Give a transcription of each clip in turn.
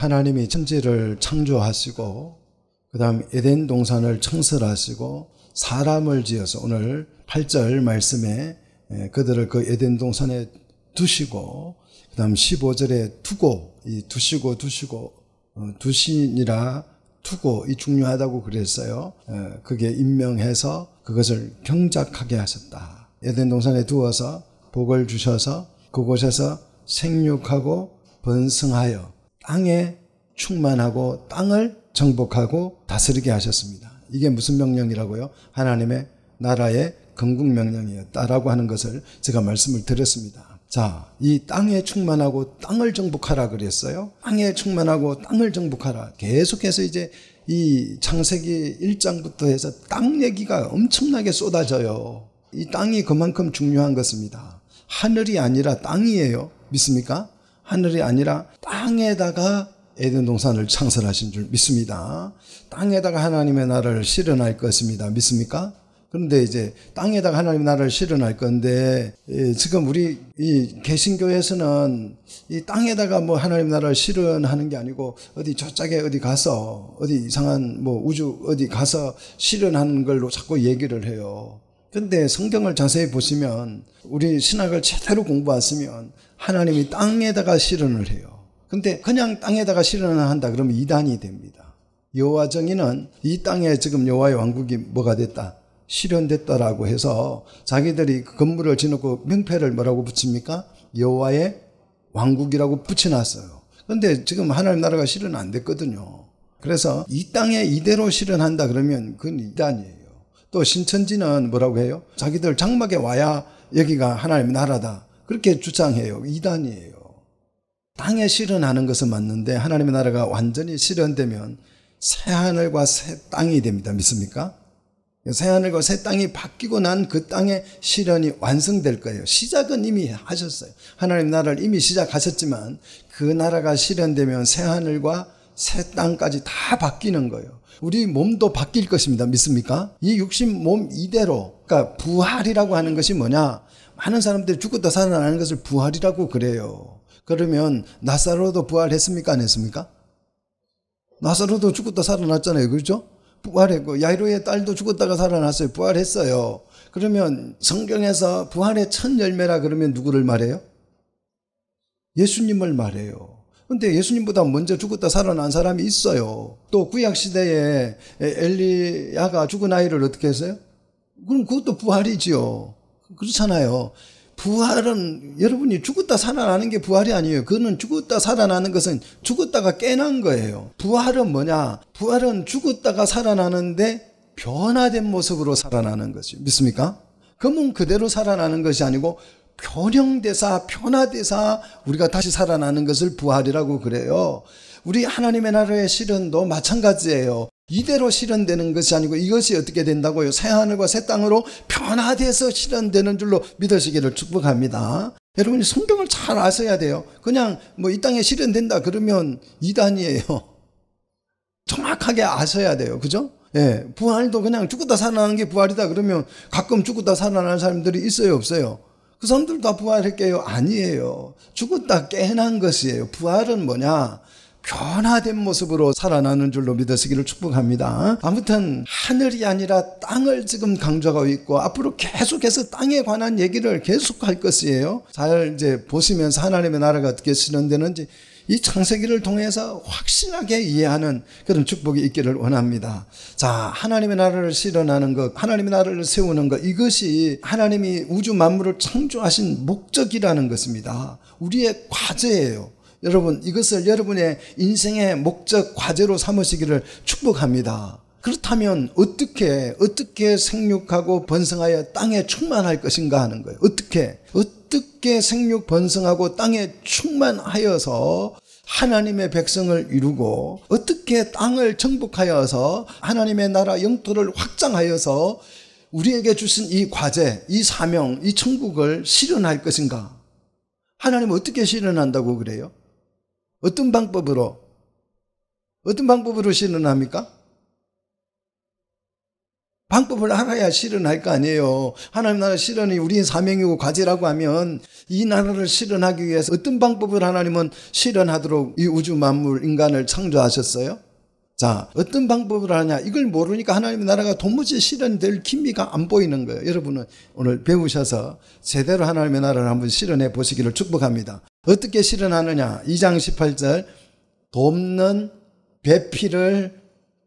하나님이 천지를 창조하시고 그다음 에덴 동산을 청설하시고 사람을 지어서 오늘 8절 말씀에 예, 그들을 그 에덴 동산에 두시고 그다음 15절에 두고 이 두시고 두시고 어, 두신이라 두고 이 중요하다고 그랬어요. 예, 그게 임명해서 그것을 경작하게 하셨다. 에덴 동산에 두어서 복을 주셔서 그곳에서 생육하고 번성하여 땅에 충만하고 땅을 정복하고 다스리게 하셨습니다. 이게 무슨 명령이라고요? 하나님의 나라의 건국 명령이었다라고 하는 것을 제가 말씀을 드렸습니다. 자, 이 땅에 충만하고 땅을 정복하라 그랬어요. 땅에 충만하고 땅을 정복하라. 계속해서 이제 이 창세기 1장부터 해서 땅 얘기가 엄청나게 쏟아져요. 이 땅이 그만큼 중요한 것입니다. 하늘이 아니라 땅이에요. 믿습니까? 하늘이 아니라 땅에다가 에덴 동산을 창설하신 줄 믿습니다. 땅에다가 하나님의 나라를 실현할 것입니다. 믿습니까? 그런데 이제 땅에다가 하나님의 나라를 실현할 건데 예, 지금 우리 이 개신교에서는 이 땅에다가 뭐 하나님의 나라를 실현하는 게 아니고 어디 저짝에 어디 가서 어디 이상한 뭐 우주 어디 가서 실현하는 걸로 자꾸 얘기를 해요. 근데 성경을 자세히 보시면 우리 신학을 제대로 공부했으면 하나님이 땅에다가 실현을 해요. 근데 그냥 땅에다가 실현을 한다 그러면 이단이 됩니다. 여호와 정의는 이 땅에 지금 여호와의 왕국이 뭐가 됐다? 실현됐다라고 해서 자기들이 그 건물을 지놓고 명패를 뭐라고 붙입니까? 여호와의 왕국이라고 붙여놨어요. 근데 지금 하나님 나라가 실현 안 됐거든요. 그래서 이 땅에 이대로 실현한다 그러면 그건 이단이에요. 또 신천지는 뭐라고 해요? 자기들 장막에 와야 여기가 하나님 나라다. 그렇게 주장해요. 이단이에요. 땅에 실현하는 것은 맞는데 하나님의 나라가 완전히 실현되면 새 하늘과 새 땅이 됩니다. 믿습니까? 새 하늘과 새 땅이 바뀌고 난 그 땅의 실현이 완성될 거예요. 시작은 이미 하셨어요. 하나님 나라를 이미 시작하셨지만 그 나라가 실현되면 새 하늘과 새 땅까지 다 바뀌는 거예요. 우리 몸도 바뀔 것입니다. 믿습니까? 이 육신 몸 이대로 그러니까 부활이라고 하는 것이 뭐냐? 많은 사람들이 죽었다 살아나는 것을 부활이라고 그래요. 그러면 나사로도 부활했습니까? 안 했습니까? 나사로도 죽었다 살아났잖아요. 그렇죠? 부활했고 야이로의 딸도 죽었다가 살아났어요. 부활했어요. 그러면 성경에서 부활의 첫 열매라 그러면 누구를 말해요? 예수님을 말해요. 근데 예수님보다 먼저 죽었다 살아난 사람이 있어요. 또 구약 시대에 엘리야가 죽은 아이를 어떻게 했어요? 그럼 그것도 부활이지요. 그렇잖아요. 부활은 여러분이 죽었다 살아나는 게 부활이 아니에요. 그는 죽었다 살아나는 것은 죽었다가 깨난 거예요. 부활은 뭐냐? 부활은 죽었다가 살아나는데 변화된 모습으로 살아나는 것이 믿습니까? 그몸 그대로 살아나는 것이 아니고 변형되사 변화되사 우리가 다시 살아나는 것을 부활이라고 그래요. 우리 하나님의 나라의 실현도 마찬가지예요. 이대로 실현되는 것이 아니고 이것이 어떻게 된다고요? 새 하늘과 새 땅으로 변화돼서 실현되는 줄로 믿으시기를 축복합니다. 여러분이 성경을 잘 아셔야 돼요. 그냥 뭐 이 땅에 실현된다 그러면 이단이에요. 정확하게 아셔야 돼요. 그죠? 예. 부활도 그냥 죽었다 살아나는 게 부활이다 그러면 가끔 죽었다 살아나는 사람들이 있어요, 없어요? 그 사람들 다 부활했게요? 아니에요. 죽었다 깨난 것이에요. 부활은 뭐냐? 변화된 모습으로 살아나는 줄로 믿으시기를 축복합니다. 아무튼 하늘이 아니라 땅을 지금 강조하고 있고 앞으로 계속해서 땅에 관한 얘기를 계속할 것이에요. 잘 이제 보시면서 하나님의 나라가 어떻게 실현되는지 이 창세기를 통해서 확실하게 이해하는 그런 축복이 있기를 원합니다. 자, 하나님의 나라를 실현하는 것, 하나님의 나라를 세우는 것, 이것이 하나님이 우주 만물을 창조하신 목적이라는 것입니다. 우리의 과제예요. 여러분, 이것을 여러분의 인생의 목적, 과제로 삼으시기를 축복합니다. 그렇다면 어떻게 어떻게 생육하고 번성하여 땅에 충만할 것인가 하는 거예요. 어떻게 어떻게 어떻게 생육 번성하고 땅에 충만하여서 하나님의 백성을 이루고 어떻게 땅을 정복하여서 하나님의 나라 영토를 확장하여서 우리에게 주신 이 과제, 이 사명, 이 천국을 실현할 것인가? 하나님 어떻게 실현한다고 그래요? 어떤 방법으로? 어떤 방법으로 실현합니까? 방법을 알아야 실현할 거 아니에요. 하나님 나라 실현이 우리의 사명이고 과제라고 하면 이 나라를 실현하기 위해서 어떤 방법을 하나님은 실현하도록 이 우주 만물 인간을 창조하셨어요? 자, 어떤 방법을 하냐? 이걸 모르니까 하나님의 나라가 도무지 실현될 기미가 안 보이는 거예요. 여러분은 오늘 배우셔서 제대로 하나님의 나라를 한번 실현해 보시기를 축복합니다. 어떻게 실현하느냐? 2장 18절. 돕는 배필을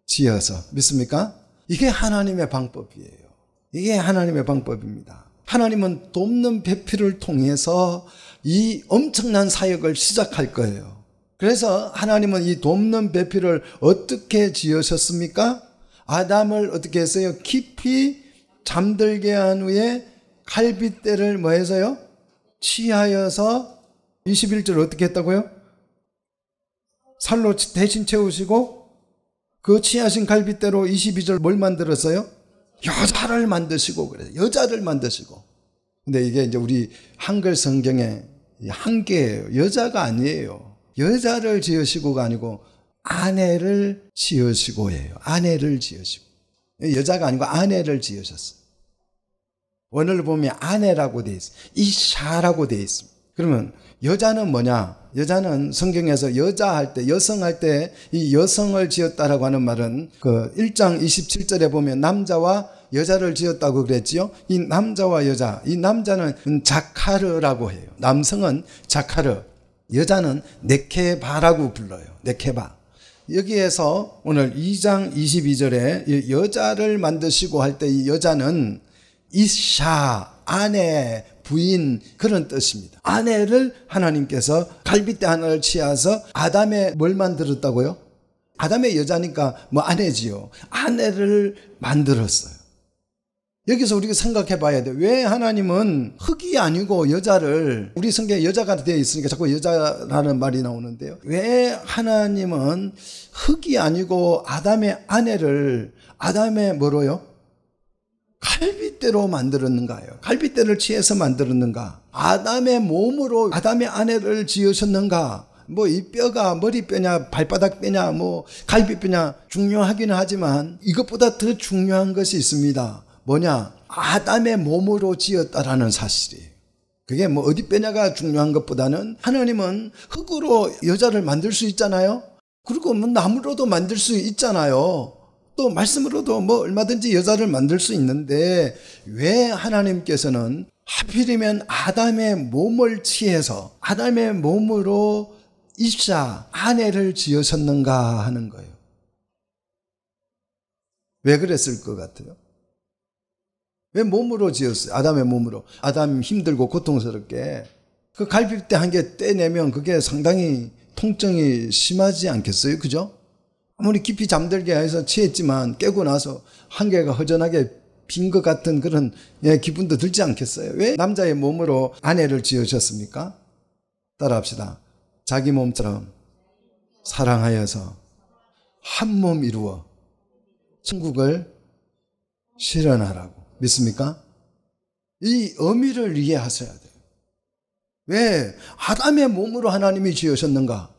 지어서. 믿습니까? 이게 하나님의 방법이에요. 이게 하나님의 방법입니다. 하나님은 돕는 배필을 통해서 이 엄청난 사역을 시작할 거예요. 그래서 하나님은 이 돕는 배필을 어떻게 지으셨습니까? 아담을 어떻게 했어요? 깊이 잠들게 한 후에 갈빗대를 뭐 해서요? 취하여서 21절 어떻게 했다고요? 살로 대신 채우시고 그 취하신 갈비대로 22절 뭘 만들었어요? 여자를 만드시고 그래요. 여자를 만드시고. 근데 이게 이제 우리 한글 성경의 한계예요. 여자가 아니에요. 여자를 지으시고가 아니고 아내를 지으시고예요. 아내를 지으시고. 여자가 아니고 아내를 지으셨어요. 오늘 보면 아내라고 돼 있어요. 이샤라고 돼 있습니다. 그러면 여자는 뭐냐? 여자는 성경에서 여자 할 때, 여성 할때 이 여성을 지었다라고 하는 말은 그 1장 27절에 보면 남자와 여자를 지었다고 그랬지요. 이 남자와 여자, 이 남자는 자카르라고 해요. 남성은 자카르, 여자는 네케바라고 불러요. 네케바. 여기에서 오늘 2장 22절에 여자를 만드시고 할 때 이 여자는 이샤 아내 부인 그런 뜻입니다. 아내를 하나님께서 갈빗대 하나를 치아서 아담의 뭘 만들었다고요? 아담의 여자니까 뭐 아내지요. 아내를 만들었어요. 여기서 우리가 생각해 봐야 돼. 왜 하나님은 흙이 아니고 여자를, 우리 성경에 여자가 되어 있으니까 자꾸 여자라는 말이 나오는데요. 왜 하나님은 흙이 아니고 아담의 아내를, 아담의 뭐로요? 갈비대로 만들었는가요? 갈빗대를 취해서 만들었는가? 아담의 몸으로 아담의 아내를 지으셨는가? 뭐 이 뼈가 머리뼈냐 발바닥뼈냐 뭐 갈비뼈냐 중요하기는 하지만 이것보다 더 중요한 것이 있습니다. 뭐냐? 아담의 몸으로 지었다라는 사실이에요. 그게 뭐 어디 빼냐가 중요한 것보다는 하나님은 흙으로 여자를 만들 수 있잖아요. 그리고 뭐 나무로도 만들 수 있잖아요. 또 말씀으로도 뭐 얼마든지 여자를 만들 수 있는데 왜 하나님께서는 하필이면 아담의 몸을 취해서 아담의 몸으로 입사 아내를 지으셨는가 하는 거예요. 왜 그랬을 것 같아요? 왜 몸으로 지었어요? 아담의 몸으로. 아담 힘들고 고통스럽게. 그 갈비뼈 한 개 떼내면 그게 상당히 통증이 심하지 않겠어요? 그죠? 아무리 깊이 잠들게 해서 취했지만 깨고 나서 한계가 허전하게 빈 것 같은 그런 예, 기분도 들지 않겠어요? 왜 남자의 몸으로 아내를 지으셨습니까? 따라합시다. 자기 몸처럼 사랑하여서 한 몸 이루어 천국을 실현하라고 믿습니까? 이 의미를 이해하셔야 돼요. 왜 아담의 몸으로 하나님이 지으셨는가?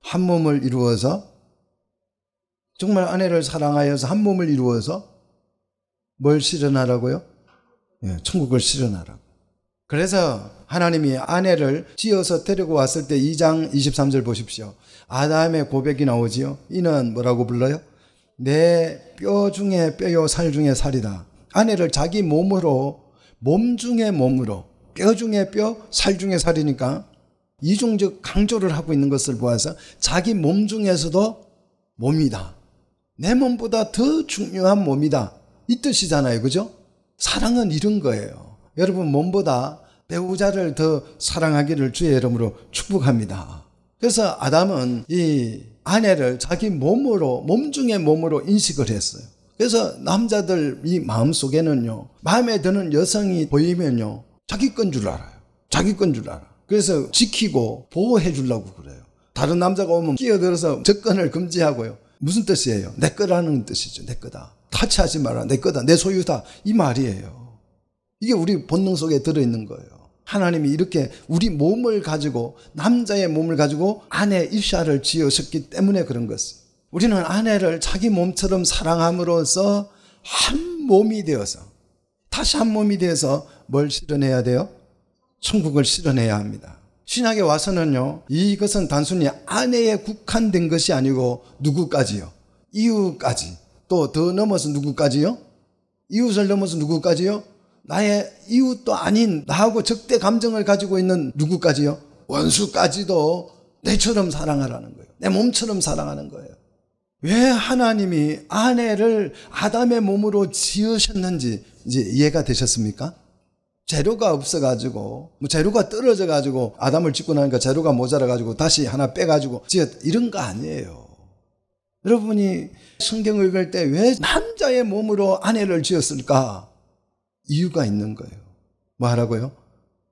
한 몸을 이루어서 정말 아내를 사랑하여서 한 몸을 이루어서 뭘 실현하라고요? 예, 천국을 실현하라고. 그래서 하나님이 아내를 지어서 데리고 왔을 때 2장 23절 보십시오. 아담의 고백이 나오지요. 이는 뭐라고 불러요? 내 뼈 중에 뼈요 살 중에 살이다. 아내를 자기 몸으로 몸 중에 몸으로 뼈 중에 뼈, 살 중에 살이니까 이중적 강조를 하고 있는 것을 보아서 자기 몸 중에서도 몸이다. 내 몸보다 더 중요한 몸이다. 이 뜻이잖아요. 그죠? 사랑은 이런 거예요. 여러분 몸보다 배우자를 더 사랑하기를 주의 이름으로 축복합니다. 그래서 아담은 이 아내를 자기 몸으로 몸 중에 몸으로 인식을 했어요. 그래서 남자들 이 마음 속에는요 마음에 드는 여성이 보이면요 자기 건 줄 알아요. 자기 건 줄 알아. 그래서 지키고 보호해 주려고 그래요. 다른 남자가 오면 끼어들어서 접근을 금지하고요. 무슨 뜻이에요? 내 거라는 뜻이죠. 내 거다. 타치하지 마라. 내 거다. 내 소유다. 이 말이에요. 이게 우리 본능 속에 들어있는 거예요. 하나님이 이렇게 우리 몸을 가지고 남자의 몸을 가지고 아내 입샤를 지으셨기 때문에 그런 것이 우리는 아내를 자기 몸처럼 사랑함으로써 한 몸이 되어서 다시 한 몸이 되어서 뭘 실현해야 돼요? 천국을 실현해야 합니다. 신학에 와서는요, 이것은 단순히 아내에 국한된 것이 아니고 누구까지요? 이웃까지. 또 더 넘어서 누구까지요? 이웃을 넘어서 누구까지요? 나의 이웃도 아닌 나하고 적대 감정을 가지고 있는 누구까지요? 원수까지도 내처럼 사랑하라는 거예요. 내 몸처럼 사랑하는 거예요. 왜 하나님이 아내를 아담의 몸으로 지으셨는지 이제 이해가 되셨습니까? 재료가 없어가지고 뭐 재료가 떨어져가지고 아담을 짓고 나니까 재료가 모자라가지고 다시 하나 빼가지고 지어 이런 거 아니에요. 여러분이 성경을 읽을 때 왜 남자의 몸으로 아내를 지었을까? 이유가 있는 거예요. 뭐 하라고요?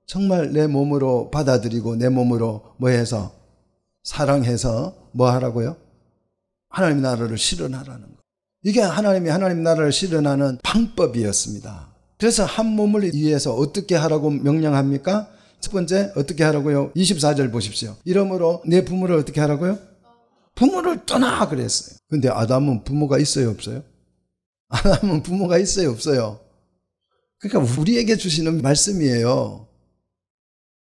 정말 내 몸으로 받아들이고 내 몸으로 뭐 해서 사랑해서 뭐 하라고요? 하나님 나라를 실현하라는 거. 이게 하나님이 하나님 나라를 실현하는 방법이었습니다. 그래서 한 몸을 위해서 어떻게 하라고 명령합니까? 첫 번째 어떻게 하라고요? 24절 보십시오. 이러므로 내 부모를 어떻게 하라고요? 부모를 떠나 그랬어요. 근데 아담은 부모가 있어요, 없어요? 아담은 부모가 있어요, 없어요? 그러니까 우리에게 주시는 말씀이에요.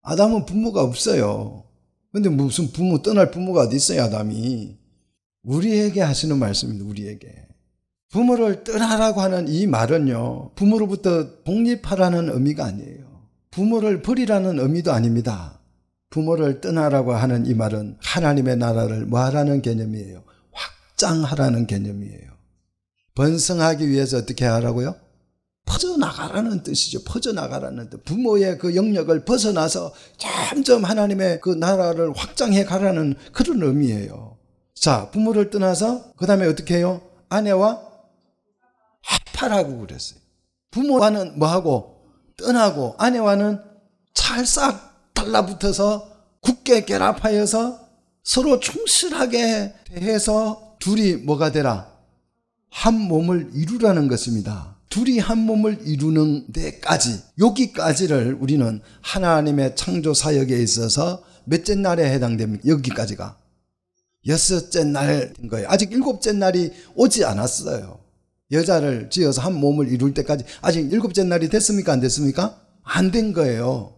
아담은 부모가 없어요. 근데 무슨 부모 떠날 부모가 어디 있어요, 아담이? 우리에게 하시는 말씀입니다, 우리에게. 부모를 떠나라고 하는 이 말은요. 부모로부터 독립하라는 의미가 아니에요. 부모를 버리라는 의미도 아닙니다. 부모를 떠나라고 하는 이 말은 하나님의 나라를 뭐하라는 개념이에요. 확장하라는 개념이에요. 번성하기 위해서 어떻게 하라고요? 퍼져나가라는 뜻이죠. 퍼져나가라는 뜻. 부모의 그 영역을 벗어나서 점점 하나님의 그 나라를 확장해 가라는 그런 의미예요. 자, 부모를 떠나서 그 다음에 어떻게 해요? 아내와 타파라고 그랬어요. 부모와는 뭐하고 떠나고 아내와는 찰싹 달라붙어서 굳게 결합하여서 서로 충실하게 대해서 둘이 뭐가 되라? 한 몸을 이루라는 것입니다. 둘이 한 몸을 이루는 데까지, 여기까지를 우리는 하나님의 창조 사역에 있어서 몇째 날에 해당됩니까? 여기까지가. 여섯째 날된 거예요. 아직 일곱째 날이 오지 않았어요. 여자를 지어서 한 몸을 이룰 때까지 아직 일곱째 날이 됐습니까? 안 됐습니까? 안 된 거예요.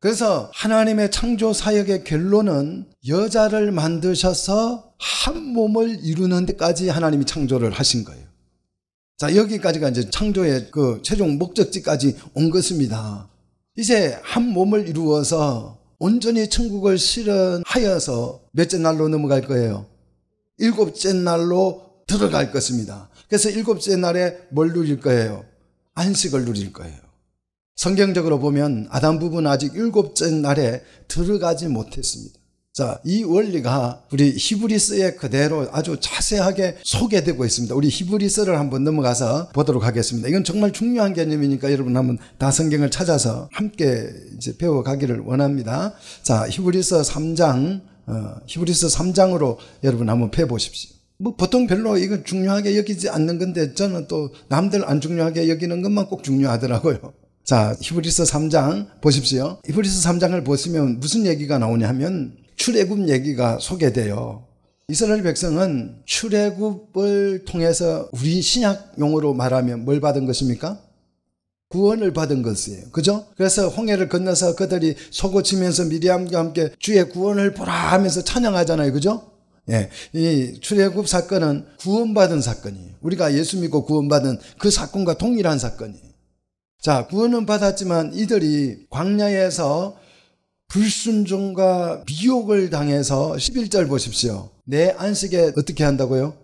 그래서 하나님의 창조 사역의 결론은 여자를 만드셔서 한 몸을 이루는 데까지 하나님이 창조를 하신 거예요. 자, 여기까지가 이제 창조의 그 최종 목적지까지 온 것입니다. 이제 한 몸을 이루어서 온전히 천국을 실현하여서 몇째 날로 넘어갈 거예요? 일곱째 날로 들어갈 것입니다. 그래서 일곱째 날에 뭘 누릴 거예요? 안식을 누릴 거예요. 성경적으로 보면 아담 부부는 아직 일곱째 날에 들어가지 못했습니다. 자, 이 원리가 우리 히브리스에 그대로 아주 자세하게 소개되고 있습니다. 우리 히브리스를 한번 넘어가서 보도록 하겠습니다. 이건 정말 중요한 개념이니까 여러분 한번 다 성경을 찾아서 함께 이제 배워가기를 원합니다. 자, 히브리서 3장, 어, 히브리서 3장으로 여러분 한번 펴보십시오. 뭐 보통 별로 이거 중요하게 여기지 않는 건데 저는 또 남들 안 중요하게 여기는 것만 꼭 중요하더라고요. 자, 히브리서 3장 보십시오. 히브리서 3장을 보시면 무슨 얘기가 나오냐 하면 출애굽 얘기가 소개돼요. 이스라엘 백성은 출애굽을 통해서 우리 신약 용으로 말하면 뭘 받은 것입니까? 구원을 받은 것이에요. 그죠? 그래서 홍해를 건너서 그들이 속고치면서 미리암과 함께 주의 구원을 보라 하면서 찬양하잖아요. 그죠? 예, 이 출애굽 사건은 구원받은 사건이에요. 우리가 예수 믿고 구원받은 그 사건과 동일한 사건이에요. 자, 구원은 받았지만 이들이 광야에서 불순종과 미혹을 당해서 11절 보십시오. 내 안식에 어떻게 한다고요?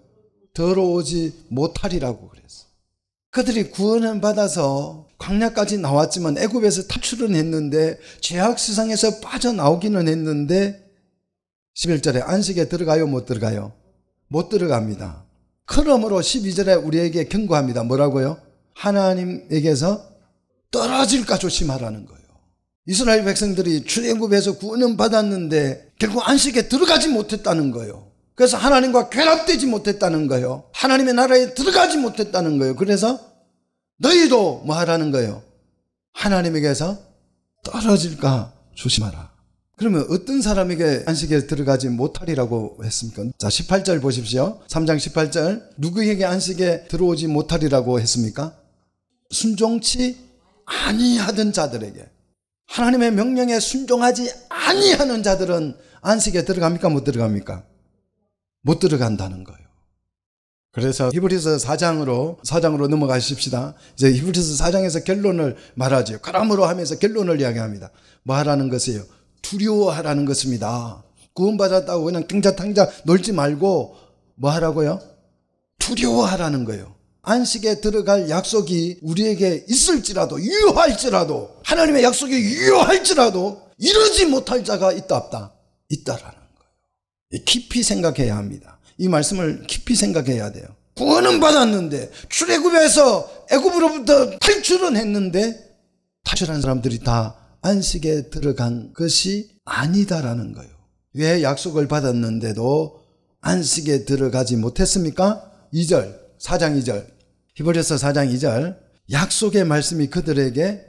더러오지 못하리라고 그랬어. 그들이 구원은 받아서 광야까지 나왔지만 애굽에서 탈출은 했는데 죄악 세상에서 빠져나오기는 했는데 11절에 안식에 들어가요 못 들어가요? 못 들어갑니다. 그러므로 12절에 우리에게 경고합니다. 뭐라고요? 하나님에게서 떨어질까 조심하라는 거예요. 이스라엘 백성들이 출애굽에서 구원 받았는데 결국 안식에 들어가지 못했다는 거예요. 그래서 하나님과 결합되지 못했다는 거예요. 하나님의 나라에 들어가지 못했다는 거예요. 그래서 너희도 뭐 하라는 거예요? 하나님에게서 떨어질까 조심하라. 그러면 어떤 사람에게 안식에 들어가지 못하리라고 했습니까? 자, 18절 보십시오. 3장 18절. 누구에게 안식에 들어오지 못하리라고 했습니까? 순종치 아니하던 자들에게. 하나님의 명령에 순종하지 아니하는 자들은 안식에 들어갑니까? 못 들어갑니까? 못 들어간다는 거예요. 그래서 히브리서 4장으로 4장으로 넘어가십시다. 이제 히브리서 4장에서 결론을 말하지요. 그러므로 하면서 결론을 이야기합니다. 뭐하는것이요 두려워하라는 것입니다. 구원받았다고 그냥 등자탕자 놀지 말고 뭐 하라고요? 두려워하라는 거예요. 안식에 들어갈 약속이 우리에게 있을지라도 유효할지라도 하나님의 약속이 유효할지라도 이루지 못할 자가 있다 없다 있다라는 거예요. 깊이 생각해야 합니다. 이 말씀을 깊이 생각해야 돼요. 구원은 받았는데 출애굽에서 애굽으로부터 탈출은 했는데 탈출한 사람들이 다 안식에 들어간 것이 아니다라는 거예요. 왜 약속을 받았는데도 안식에 들어가지 못했습니까? 2절, 4장 2절. 히브리서 4장 2절. 약속의 말씀이 그들에게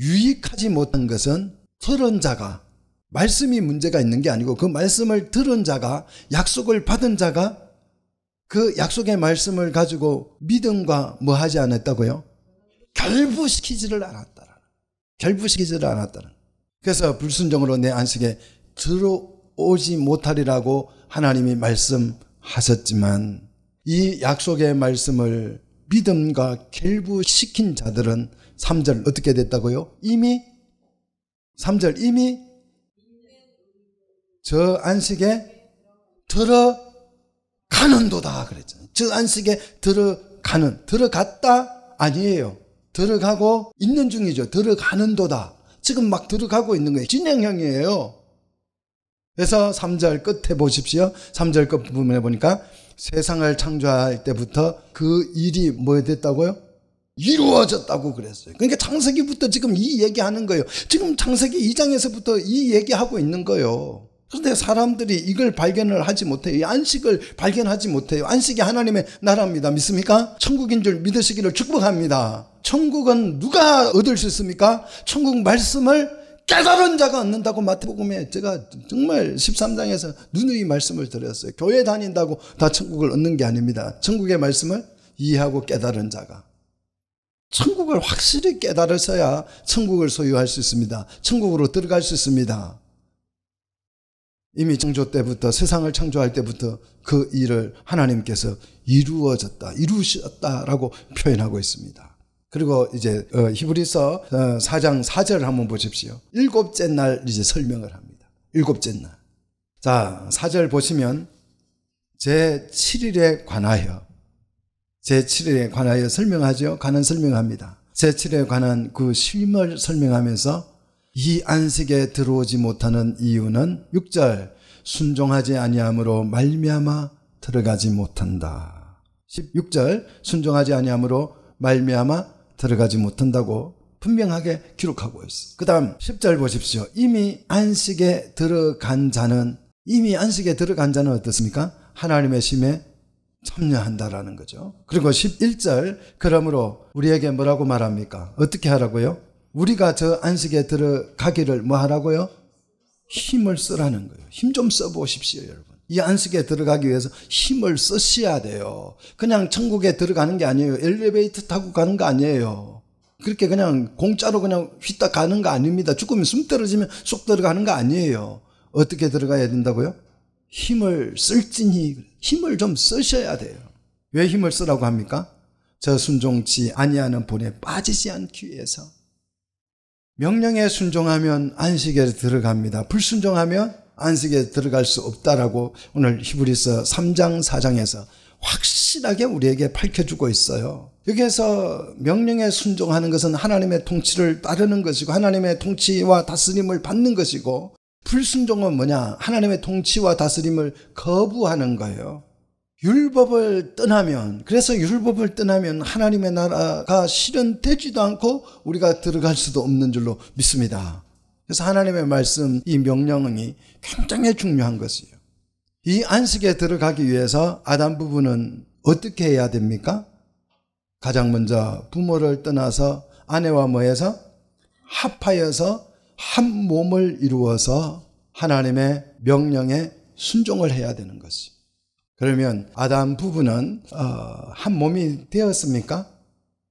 유익하지 못한 것은 들은 자가 말씀이 문제가 있는 게 아니고 그 말씀을 들은 자가 약속을 받은 자가 그 약속의 말씀을 가지고 믿음과 뭐 하지 않았다고요? 결부시키지를 않았다. 결부시키지를 않았다는. 그래서 불순종으로 내 안식에 들어오지 못하리라고 하나님이 말씀하셨지만 이 약속의 말씀을 믿음과 결부시킨 자들은 3절 어떻게 됐다고요? 이미 3절 이미 저 안식에 들어가는도다 그랬잖아요. 저 안식에 들어가는 들어갔다 아니에요. 들어가고 있는 중이죠. 들어가는 도다. 지금 막 들어가고 있는 거예요. 진행형이에요. 그래서 3절 끝에 보십시오. 3절 끝 부분에 보니까 세상을 창조할 때부터 그 일이 뭐 됐다고요? 이루어졌다고 그랬어요. 그러니까 창세기부터 지금 이 얘기하는 거예요. 지금 창세기 2장에서부터 이 얘기하고 있는 거예요. 그런데 사람들이 이걸 발견을 하지 못해요. 안식을 발견하지 못해요. 안식이 하나님의 나라입니다. 믿습니까? 천국인 줄 믿으시기를 축복합니다. 천국은 누가 얻을 수 있습니까? 천국 말씀을 깨달은 자가 얻는다고 마태복음에 제가 정말 13장에서 누누이 말씀을 드렸어요. 교회 다닌다고 다 천국을 얻는 게 아닙니다. 천국의 말씀을 이해하고 깨달은 자가. 천국을 확실히 깨달으셔야 천국을 소유할 수 있습니다. 천국으로 들어갈 수 있습니다. 이미 창조 때부터 세상을 창조할 때부터 그 일을 하나님께서 이루어졌다, 이루셨다라고 표현하고 있습니다. 그리고 이제 어, 히브리서 4장 어, 4절을 한번 보십시오. 일곱째 날 이제 설명을 합니다. 일곱째 날. 자, 4절 보시면 제 7일에 관하여 제 7일에 관하여 설명하죠. 관한 설명합니다. 제 7일에 관한 그 쉼을 설명하면서 이 안식에 들어오지 못하는 이유는 6절 순종하지 아니함으로 말미암아 들어가지 못한다. 16절 순종하지 아니함으로 말미암아 들어가지 못한다고 분명하게 기록하고 있어. 그 다음 10절 보십시오. 이미 안식에 들어간 자는, 이미 안식에 들어간 자는 어떻습니까? 하나님의 심에 참여한다라는 거죠. 그리고 11절, 그러므로 우리에게 뭐라고 말합니까? 어떻게 하라고요? 우리가 저 안식에 들어가기를 뭐 하라고요? 힘을 쓰라는 거예요. 힘 좀 써보십시오, 여러분. 이 안식에 들어가기 위해서 힘을 쓰셔야 돼요. 그냥 천국에 들어가는 게 아니에요. 엘리베이터 타고 가는 거 아니에요. 그렇게 그냥 공짜로 그냥 휘딱 가는 거 아닙니다. 죽으면 숨 떨어지면 쏙 들어가는 거 아니에요. 어떻게 들어가야 된다고요? 힘을 쓸지니 힘을 좀 쓰셔야 돼요. 왜 힘을 쓰라고 합니까? 저 순종치 아니하는 본에 빠지지 않기 위해서. 명령에 순종하면 안식에 들어갑니다. 불순종하면 안식에 들어갈 수 없다라고 오늘 히브리서 3장 4장에서 확실하게 우리에게 밝혀주고 있어요. 여기에서 명령에 순종하는 것은 하나님의 통치를 따르는 것이고 하나님의 통치와 다스림을 받는 것이고 불순종은 뭐냐? 하나님의 통치와 다스림을 거부하는 거예요. 율법을 떠나면 그래서 율법을 떠나면 하나님의 나라가 실현되지도 않고 우리가 들어갈 수도 없는 줄로 믿습니다. 그래서 하나님의 말씀, 이 명령이 굉장히 중요한 것이에요. 이 안식에 들어가기 위해서 아담 부부는 어떻게 해야 됩니까? 가장 먼저 부모를 떠나서 아내와 뭐해서 합하여서 한 몸을 이루어서 하나님의 명령에 순종을 해야 되는 것이. 그러면 아담 부부는 어, 한 몸이 되었습니까?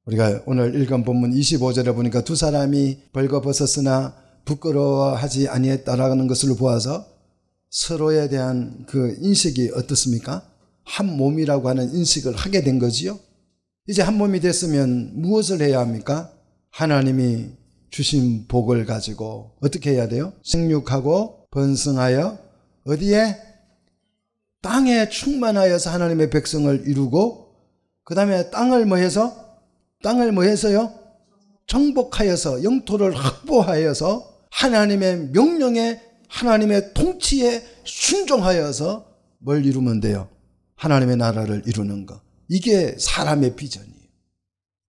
우리가 오늘 읽은 본문 25절에 보니까 두 사람이 벌거벗었으나 부끄러워하지 아니했다라는 것을 보아서 서로에 대한 그 인식이 어떻습니까? 한 몸이라고 하는 인식을 하게 된 거지요. 이제 한 몸이 됐으면 무엇을 해야 합니까? 하나님이 주신 복을 가지고 어떻게 해야 돼요? 생육하고 번성하여 어디에 땅에 충만하여서 하나님의 백성을 이루고 그 다음에 땅을 뭐해서 땅을 뭐해서요? 정복하여서 영토를 확보하여서 하나님의 명령에 하나님의 통치에 순종하여서 뭘 이루면 돼요? 하나님의 나라를 이루는 것. 이게 사람의 비전이에요.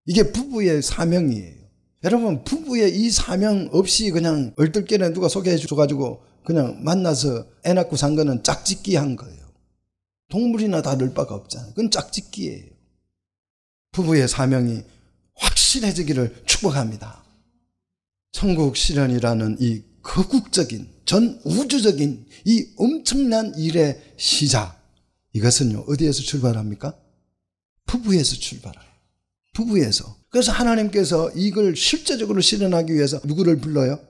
이게 부부의 사명이에요. 여러분 부부의 이 사명 없이 그냥 얼떨결에 누가 소개해 줘가지고 그냥 만나서 애 낳고 산 거는 짝짓기 한 거예요. 동물이나 다를 바가 없잖아요. 그건 짝짓기예요. 부부의 사명이 확실해지기를 축복합니다. 천국 실현이라는 이 거국적인 전 우주적인 이 엄청난 일의 시작 이것은요 어디에서 출발합니까? 부부에서 출발해요. 부부에서. 그래서 하나님께서 이걸 실제적으로 실현하기 위해서 누구를 불러요?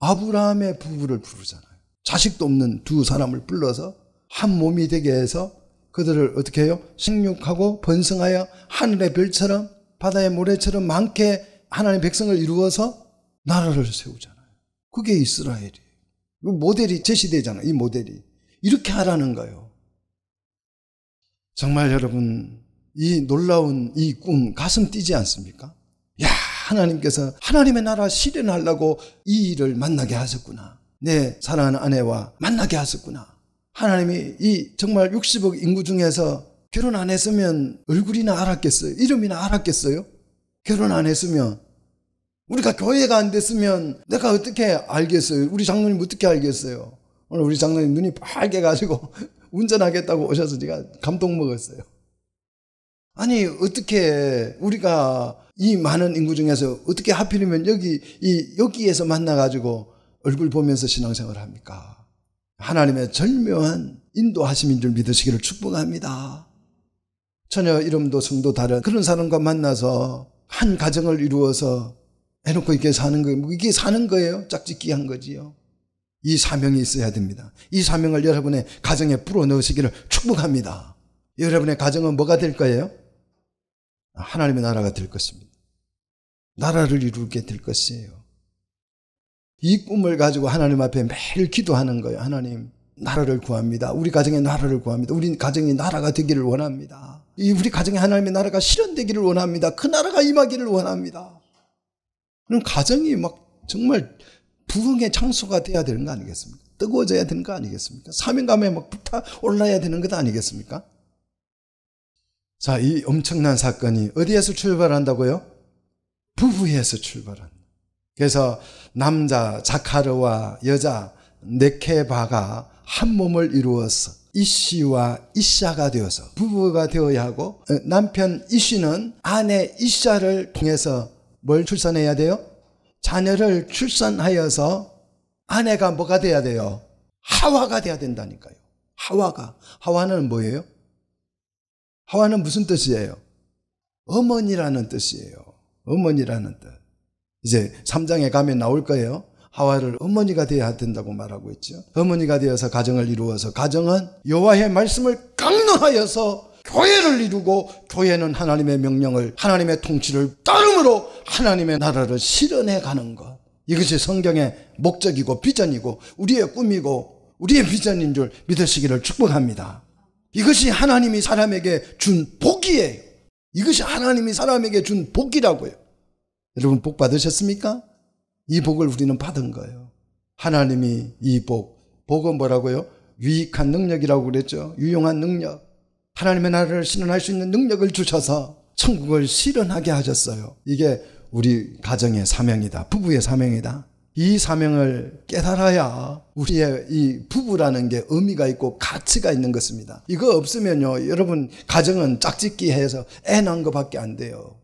아브라함의 부부를 부르잖아요. 자식도 없는 두 사람을 불러서 한 몸이 되게 해서 그들을 어떻게 해요? 생육하고 번성하여 하늘의 별처럼 바다의 모래처럼 많게 하나님 백성을 이루어서 나라를 세우잖아요. 그게 이스라엘이에요. 모델이 제시되잖아요. 이 모델이. 이렇게 하라는 거예요. 정말 여러분, 이 놀라운 이 꿈 가슴 뛰지 않습니까? 야, 하나님께서 하나님의 나라 실현하려고 이 일을 만나게 하셨구나. 내 사랑하는 아내와 만나게 하셨구나. 하나님이 이 정말 60억 인구 중에서 결혼 안 했으면 얼굴이나 알았겠어요? 이름이나 알았겠어요? 결혼 안 했으면 우리가 교회가 안 됐으면 내가 어떻게 알겠어요? 우리 장로님 어떻게 알겠어요? 오늘 우리 장로님 눈이 빨개 가지고 운전하겠다고 오셔서 제가 감동 먹었어요. 아니 어떻게 우리가 이 많은 인구 중에서 어떻게 하필이면 여기 이 여기에서 만나 가지고 얼굴 보면서 신앙생활을 합니까? 하나님의 절묘한 인도하심인 줄 믿으시기를 축복합니다. 전혀 이름도 성도 다른 그런 사람과 만나서 한 가정을 이루어서 해놓고 이렇게 사는 거예요. 뭐 이게 사는 거예요. 짝짓기 한 거지요. 이 사명이 있어야 됩니다. 이 사명을 여러분의 가정에 불어 넣으시기를 축복합니다. 여러분의 가정은 뭐가 될 거예요? 하나님의 나라가 될 것입니다. 나라를 이루게 될 것이에요. 이 꿈을 가지고 하나님 앞에 매일 기도하는 거예요. 하나님, 나라를 구합니다. 우리 가정의 나라를 구합니다. 우리 가정이 나라가 되기를 원합니다. 우리 가정에 하나님의 나라가 실현되기를 원합니다. 그 나라가 임하기를 원합니다. 그럼 가정이 막 정말 부흥의 장소가 돼야 되는 거 아니겠습니까? 뜨거워져야 되는 거 아니겠습니까? 사명감에 막 불타올라야 되는 것 아니겠습니까? 자, 이 엄청난 사건이 어디에서 출발한다고요? 부부에서 출발한다. 그래서 남자 자카르와 여자 네케바가 한 몸을 이루어서 이씨와 이샤가 되어서 부부가 되어야 하고 어, 남편 이씨는 아내 이샤를 통해서 뭘 출산해야 돼요? 자녀를 출산하여서 아내가 뭐가 돼야 돼요? 하와가 돼야 된다니까요. 하와가. 하와는 뭐예요? 하와는 무슨 뜻이에요? 어머니라는 뜻이에요. 어머니라는 뜻. 이제 3장에 가면 나올 거예요. 하와를 어머니가 되어야 된다고 말하고 있죠. 어머니가 되어서 가정을 이루어서 가정은 여호와의 말씀을 강론하여서 교회를 이루고 교회는 하나님의 명령을 하나님의 통치를 따름으로 하나님의 나라를 실현해 가는 것. 이것이 성경의 목적이고 비전이고 우리의 꿈이고 우리의 비전인 줄 믿으시기를 축복합니다. 이것이 하나님이 사람에게 준 복이에요. 이것이 하나님이 사람에게 준 복이라고요. 여러분 복 받으셨습니까? 이 복을 우리는 받은 거예요. 하나님이 이 복, 복은 뭐라고요? 유익한 능력이라고 그랬죠. 유용한 능력. 하나님의 나라를 실현할 수 있는 능력을 주셔서 천국을 실현하게 하셨어요. 이게 우리 가정의 사명이다. 부부의 사명이다. 이 사명을 깨달아야 우리의 이 부부라는 게 의미가 있고 가치가 있는 것입니다. 이거 없으면요, 여러분, 가정은 짝짓기 해서 애 낳은 것밖에 안 돼요.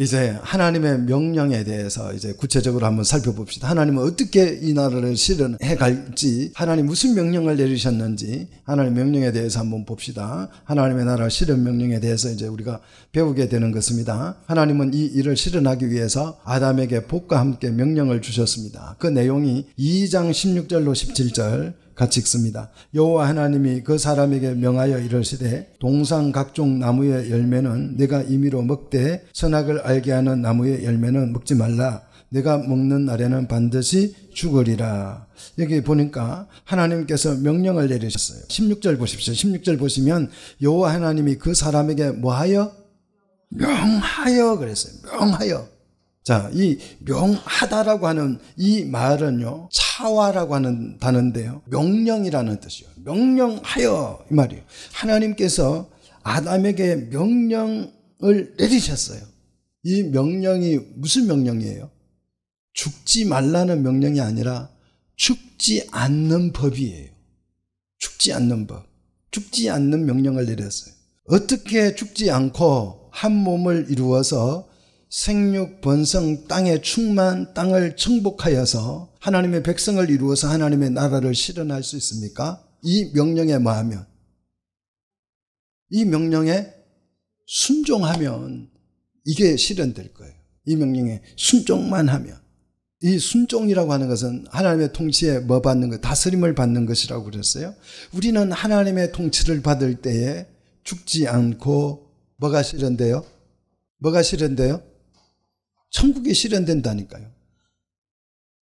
이제 하나님의 명령에 대해서 이제 구체적으로 한번 살펴봅시다. 하나님은 어떻게 이 나라를 실현해 갈지, 하나님 무슨 명령을 내리셨는지, 하나님 명령에 대해서 한번 봅시다. 하나님의 나라 실현 명령에 대해서 이제 우리가 배우게 되는 것입니다. 하나님은 이 일을 실현하기 위해서 아담에게 복과 함께 명령을 주셨습니다. 그 내용이 2장 16절로 17절, 같이 읽습니다. 여호와 하나님이 그 사람에게 명하여 이르시되 동상 각종 나무의 열매는 내가 임의로 먹되 선악을 알게 하는 나무의 열매는 먹지 말라. 내가 먹는 날에는 반드시 죽으리라. 여기 보니까 하나님께서 명령을 내리셨어요. 16절 보십시오. 16절 보시면 여호와 하나님이 그 사람에게 뭐하여 명하여 그랬어요. 명하여. 자, 이 명하다라고 하는 이 말은요. 하와라고 하는 단어인데요. 명령이라는 뜻이요. 명령하여 이 말이에요. 하나님께서 아담에게 명령을 내리셨어요. 이 명령이 무슨 명령이에요? 죽지 말라는 명령이 아니라 죽지 않는 법이에요. 죽지 않는 법. 죽지 않는 명령을 내렸어요. 어떻게 죽지 않고 한 몸을 이루어서 생육 번성 땅에 충만 땅을 정복하여서 하나님의 백성을 이루어서 하나님의 나라를 실현할 수 있습니까? 이 명령에 뭐하면 이 명령에 순종하면 이게 실현될 거예요. 이 명령에 순종만 하면 이 순종이라고 하는 것은 하나님의 통치에 뭐 받는 것, 다스림을 받는 것이라고 그랬어요. 우리는 하나님의 통치를 받을 때에 죽지 않고 뭐가 실현돼요? 뭐가 실현돼요? 천국이 실현된다니까요.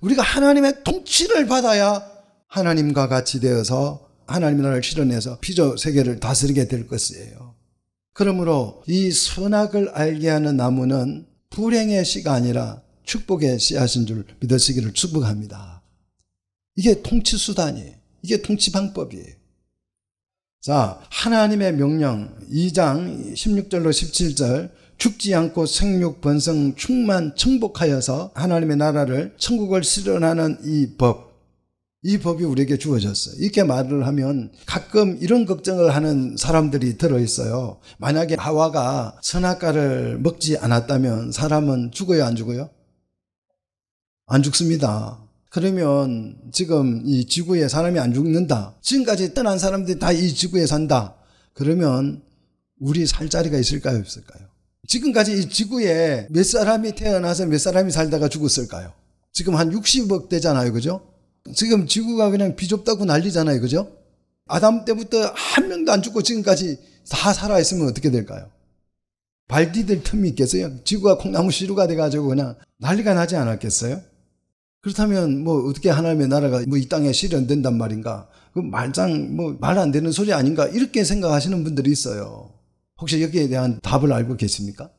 우리가 하나님의 통치를 받아야 하나님과 같이 되어서 하나님 나라를 실현해서 피조 세계를 다스리게 될 것이에요. 그러므로 이 선악을 알게 하는 나무는 불행의 씨가 아니라 축복의 씨앗인 줄 믿으시기를 축복합니다. 이게 통치 수단이에요. 이게 통치 방법이에요. 자, 하나님의 명령 2장 16절로 17절 죽지 않고 생육 번성 충만 청복하여서 하나님의 나라를 천국을 실현하는 이 법. 이 법이 우리에게 주어졌어요. 이렇게 말을 하면 가끔 이런 걱정을 하는 사람들이 들어있어요. 만약에 하와가 선악과를 먹지 않았다면 사람은 죽어요, 안 죽어요? 안 죽습니다. 그러면 지금 이 지구에 사람이 안 죽는다. 지금까지 떠난 사람들이 다 이 지구에 산다. 그러면 우리 살 자리가 있을까요, 없을까요? 지금까지 이 지구에 몇 사람이 태어나서 몇 사람이 살다가 죽었을까요? 지금 한 60억 되잖아요 그죠? 지금 지구가 그냥 비좁다고 난리잖아요. 그죠? 아담 때부터 한 명도 안 죽고 지금까지 다 살아있으면 어떻게 될까요? 발디딜 틈이 있겠어요? 지구가 콩나무 시루가 돼가지고 그냥 난리가 나지 않았겠어요? 그렇다면 뭐 어떻게 하나님의 나라가 뭐 이 땅에 실현된단 말인가? 그 말장 뭐 말 안 되는 소리 아닌가? 이렇게 생각하시는 분들이 있어요. 혹시 여기에 대한 답을 알고 계십니까?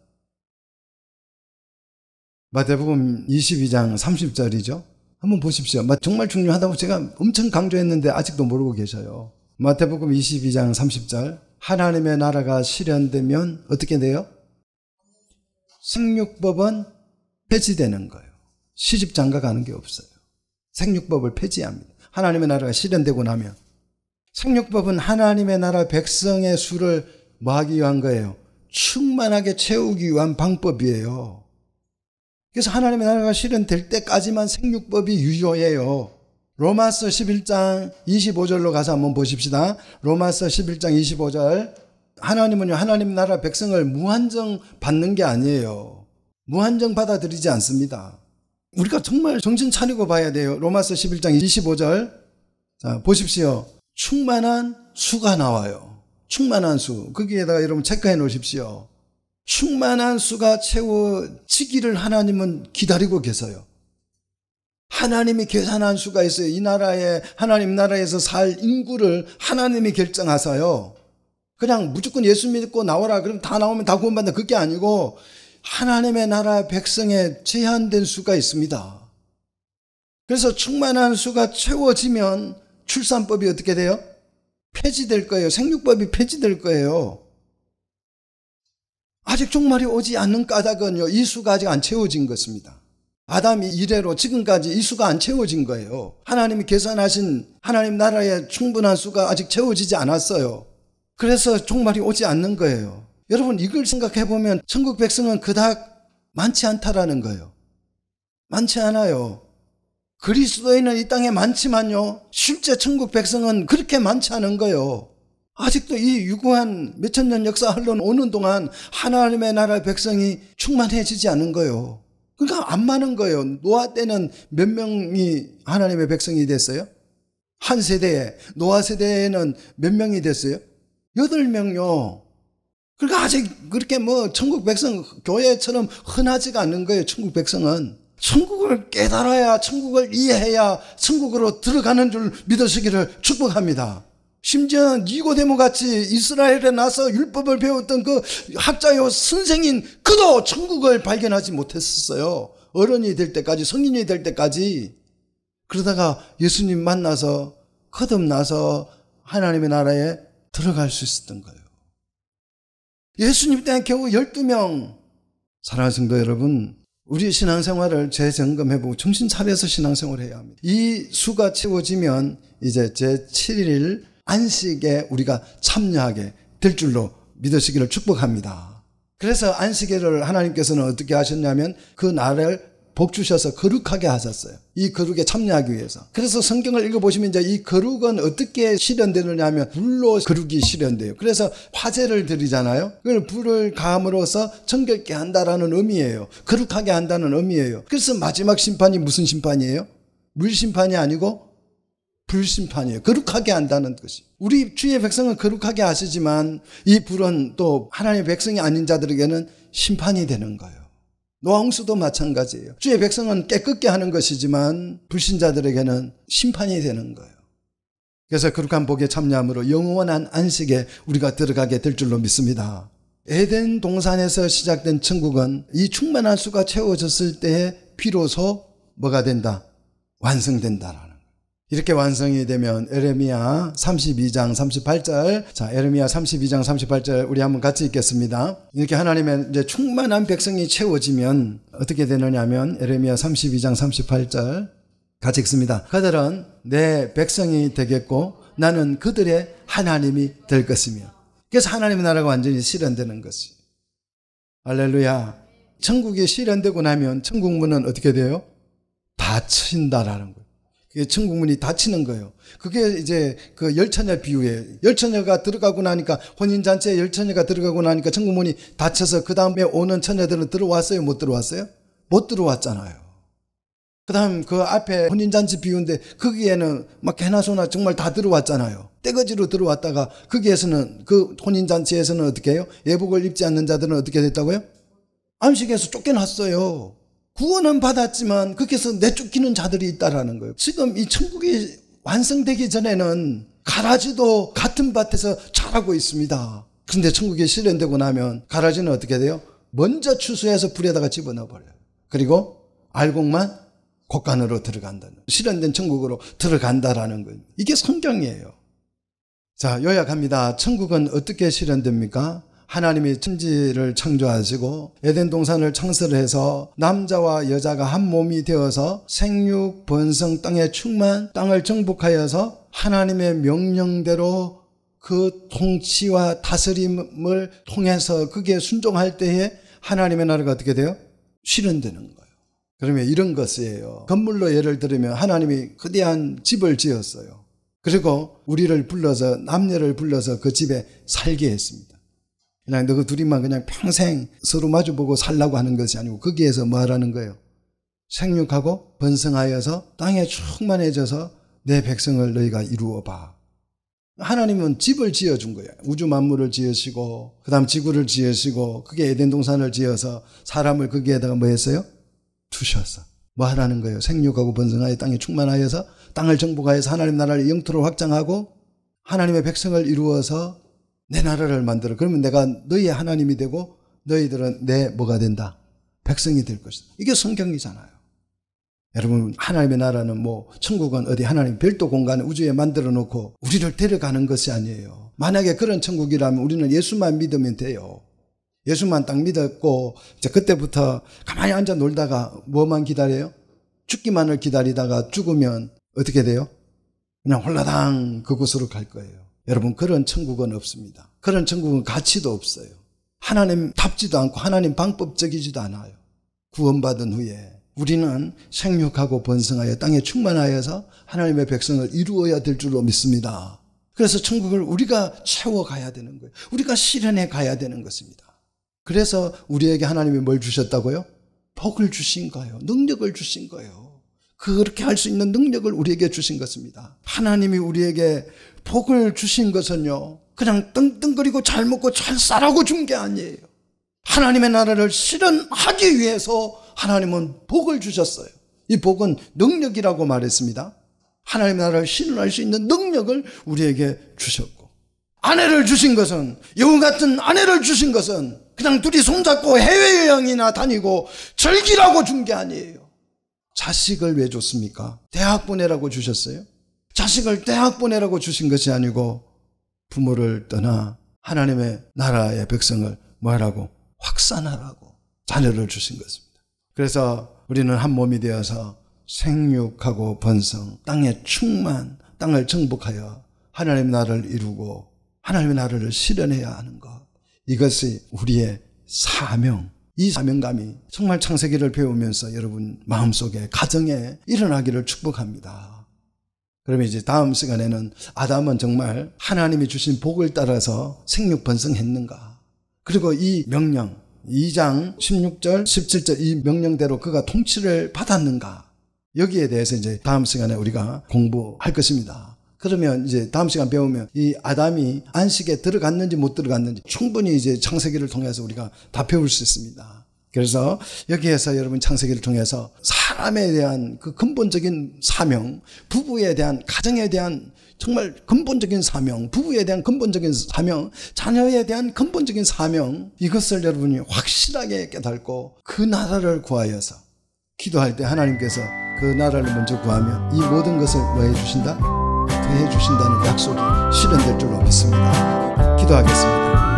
마태복음 22장 30절이죠. 한번 보십시오. 정말 중요하다고 제가 엄청 강조했는데 아직도 모르고 계셔요. 마태복음 22장 30절 하나님의 나라가 실현되면 어떻게 돼요? 생육법은 폐지되는 거예요. 시집 장가 가는 게 없어요. 생육법을 폐지합니다. 하나님의 나라가 실현되고 나면 생육법은 하나님의 나라 백성의 수를 뭐 하기 위한 거예요? 충만하게 채우기 위한 방법이에요. 그래서 하나님의 나라가 실현될 때까지만 생육법이 유효해요. 로마서 11장 25절로 가서 한번 보십시다. 로마서 11장 25절. 하나님은요, 하나님 나라 백성을 무한정 받는 게 아니에요. 무한정 받아들이지 않습니다. 우리가 정말 정신 차리고 봐야 돼요. 로마서 11장 25절. 자, 보십시오. 충만한 수가 나와요. 충만한 수. 거기에다가 여러분 체크해 놓으십시오. 충만한 수가 채워지기를 하나님은 기다리고 계세요. 하나님이 계산한 수가 있어요. 이 나라에, 하나님 나라에서 살 인구를 하나님이 결정하세요. 그냥 무조건 예수 믿고 나오라 그럼 다 나오면 다 구원받는다. 그게 아니고 하나님의 나라 백성에 제한된 수가 있습니다. 그래서 충만한 수가 채워지면 출산법이 어떻게 돼요? 폐지될 거예요. 생육법이 폐지될 거예요. 아직 종말이 오지 않는 까닭은요, 이 수가 아직 안 채워진 것입니다. 아담이 이래로 지금까지 이 수가 안 채워진 거예요. 하나님이 계산하신 하나님 나라의 충분한 수가 아직 채워지지 않았어요. 그래서 종말이 오지 않는 거예요. 여러분, 이걸 생각해 보면 천국 백성은 그닥 많지 않다라는 거예요. 많지 않아요. 그리스도인은 이 땅에 많지만요. 실제 천국 백성은 그렇게 많지 않은 거요. 예 아직도 이 유구한 몇천 년 역사 흘러오는 동안 하나님의 나라 백성이 충만해지지 않은 거요. 예 그러니까 안 많은 거예요. 노아 때는 몇 명이 하나님의 백성이 됐어요? 한 세대에 노아 세대에는 몇 명이 됐어요? 여덟 명요. 그러니까 아직 그렇게 뭐 천국 백성 교회처럼 흔하지가 않은 거예요. 천국 백성은. 천국을 깨달아야 천국을 이해해야 천국으로 들어가는 줄 믿으시기를 축복합니다. 심지어 니고데모 같이 이스라엘에 나서 율법을 배웠던 그 학자요 선생인 그도 천국을 발견하지 못했었어요. 어른이 될 때까지 성인이 될 때까지 그러다가 예수님 만나서 거듭나서 하나님의 나라에 들어갈 수 있었던 거예요. 예수님 때 겨우 12명 사랑하는 성도 여러분 우리 신앙생활을 재점검해보고 정신 차려서 신앙생활을 해야 합니다. 이 수가 채워지면 이제 제7일 안식에 우리가 참여하게 될 줄로 믿으시기를 축복합니다. 그래서 안식일을 하나님께서는 어떻게 하셨냐면 그 날을 복 주셔서 거룩하게 하셨어요. 이 거룩에 참여하기 위해서. 그래서 성경을 읽어보시면 이제 이 거룩은 어떻게 실현되느냐 하면 불로 거룩이 실현돼요. 그래서 화재를 드리잖아요. 그걸 불을 감으로써 청결케 한다라는 의미예요. 거룩하게 한다는 의미예요. 그래서 마지막 심판이 무슨 심판이에요? 물 심판이 아니고 불심판이에요. 거룩하게 한다는 것이. 우리 주의 백성은 거룩하게 하시지만 이 불은 또 하나님의 백성이 아닌 자들에게는 심판이 되는 거예요. 노홍수도 마찬가지예요. 주의 백성은 깨끗게 하는 것이지만 불신자들에게는 심판이 되는 거예요. 그래서 그룩한 복에 참여함으로 영원한 안식에 우리가 들어가게 될 줄로 믿습니다. 에덴 동산에서 시작된 천국은 이 충만한 수가 채워졌을 때에 비로소 뭐가 된다? 완성된다. 이렇게 완성이 되면 에레미야 32장 38절 자 에레미야 32장 38절 우리 한번 같이 읽겠습니다. 이렇게 하나님의 이제 충만한 백성이 채워지면 어떻게 되느냐면 하 에레미야 32장 38절 같이 읽습니다. 그들은 내 백성이 되겠고 나는 그들의 하나님이 될 것이며 그래서 하나님의 나라가 완전히 실현되는 것이 알렐루야 천국이 실현되고 나면 천국문은 어떻게 돼요? 닫힌다라는 거예요. 예, 천국문이 닫히는 거예요. 그게 이제 그 열처녀 비유예요. 열처녀가 들어가고 나니까 혼인잔치에 열처녀가 들어가고 나니까 천국문이 닫혀서 그 다음에 오는 처녀들은 들어왔어요? 못 들어왔어요? 못 들어왔잖아요. 그 다음 그 앞에 혼인잔치 비유인데 거기에는 막 개나소나 정말 다 들어왔잖아요. 떼거지로 들어왔다가 거기에서는 그 혼인잔치에서는 어떻게 해요? 예복을 입지 않는 자들은 어떻게 됐다고요? 암식에서 쫓겨났어요. 구원은 받았지만 거기서 내쫓기는 자들이 있다라는 거예요. 지금 이 천국이 완성되기 전에는 가라지도 같은 밭에서 자라고 있습니다. 근데 천국이 실현되고 나면 가라지는 어떻게 돼요? 먼저 추수해서 불에다가 집어넣어 버려요. 그리고 알곡만 곡간으로 들어간다는 실현된 천국으로 들어간다라는 거예요. 이게 성경이에요. 자, 요약합니다. 천국은 어떻게 실현됩니까? 하나님이 천지를 창조하시고 에덴 동산을 창설해서 남자와 여자가 한 몸이 되어서 생육 번성 땅에 충만 땅을 정복하여서 하나님의 명령대로 그 통치와 다스림을 통해서 그게 순종할 때에 하나님의 나라가 어떻게 돼요? 실현되는 거예요. 그러면 이런 것이에요. 건물로 예를 들으면 하나님이 거대한 집을 지었어요. 그리고 우리를 불러서 남녀를 불러서 그 집에 살게 했습니다. 그냥 너그 둘이만 그냥 평생 서로 마주보고 살라고 하는 것이 아니고 거기에서 뭐 하라는 거예요. 생육하고 번성하여서 땅에 충만해져서 내 백성을 너희가 이루어 봐. 하나님은 집을 지어준 거예요. 우주 만물을 지으시고, 그 다음 지구를 지으시고, 그게 에덴 동산을 지어서 사람을 거기에다가 뭐 했어요? 두셨어. 뭐 하라는 거예요? 생육하고 번성하여 땅에 충만하여서 땅을 정복하여서 하나님 나라를 영토로 확장하고 하나님의 백성을 이루어서 내 나라를 만들어. 그러면 내가 너희의 하나님이 되고 너희들은 내 뭐가 된다? 백성이 될 것이다. 이게 성경이잖아요. 여러분 하나님의 나라는 뭐 천국은 어디 하나님 별도 공간 우주에 만들어 놓고 우리를 데려가는 것이 아니에요. 만약에 그런 천국이라면 우리는 예수만 믿으면 돼요. 예수만 딱 믿었고 이제 그때부터 가만히 앉아 놀다가 뭐만 기다려요? 죽기만을 기다리다가 죽으면 어떻게 돼요? 그냥 홀라당 그곳으로 갈 거예요. 여러분 그런 천국은 없습니다. 그런 천국은 가치도 없어요. 하나님 답지도 않고 하나님 방법적이지도 않아요. 구원받은 후에 우리는 생육하고 번성하여 땅에 충만하여서 하나님의 백성을 이루어야 될 줄로 믿습니다. 그래서 천국을 우리가 채워가야 되는 거예요. 우리가 실현해 가야 되는 것입니다. 그래서 우리에게 하나님이 뭘 주셨다고요? 복을 주신 거예요. 능력을 주신 거예요. 그렇게 할 수 있는 능력을 우리에게 주신 것입니다. 하나님이 우리에게 복을 주신 것은요, 그냥 떵떵거리고 잘 먹고 잘 싸라고 준 게 아니에요. 하나님의 나라를 실현하기 위해서 하나님은 복을 주셨어요. 이 복은 능력이라고 말했습니다. 하나님의 나라를 실현할 수 있는 능력을 우리에게 주셨고, 아내를 주신 것은, 여우 같은 아내를 주신 것은 그냥 둘이 손잡고 해외여행이나 다니고 즐기라고 준 게 아니에요. 자식을 왜 줬습니까? 대학 보내라고 주셨어요? 자식을 대학 보내라고 주신 것이 아니고 부모를 떠나 하나님의 나라의 백성을 뭐하라고 확산하라고 자녀를 주신 것입니다. 그래서 우리는 한 몸이 되어서 생육하고 번성, 땅의 충만, 땅을 정복하여 하나님 나라를 이루고 하나님 나라를 실현해야 하는 것. 이것이 우리의 사명, 이 사명감이 정말 창세기를 배우면서 여러분 마음속에 가정에 일어나기를 축복합니다. 그러면 이제 다음 시간에는 아담은 정말 하나님이 주신 복을 따라서 생육 번성했는가? 그리고 이 명령 2장 16절 17절 이 명령대로 그가 통치를 받았는가? 여기에 대해서 이제 다음 시간에 우리가 공부할 것입니다. 그러면 이제 다음 시간 배우면 이 아담이 안식에 들어갔는지 못 들어갔는지 충분히 이제 창세기를 통해서 우리가 다 배울 수 있습니다. 그래서 여기에서 여러분 창세기를 통해서 사람에 대한 그 근본적인 사명, 부부에 대한 가정에 대한 정말 근본적인 사명, 부부에 대한 근본적인 사명, 자녀에 대한 근본적인 사명 이것을 여러분이 확실하게 깨닫고 그 나라를 구하여서 기도할 때 하나님께서 그 나라를 먼저 구하면 이 모든 것을 구해 주신다. 통해 주신다는 약속이 실현될 줄로 믿습니다. 기도하겠습니다.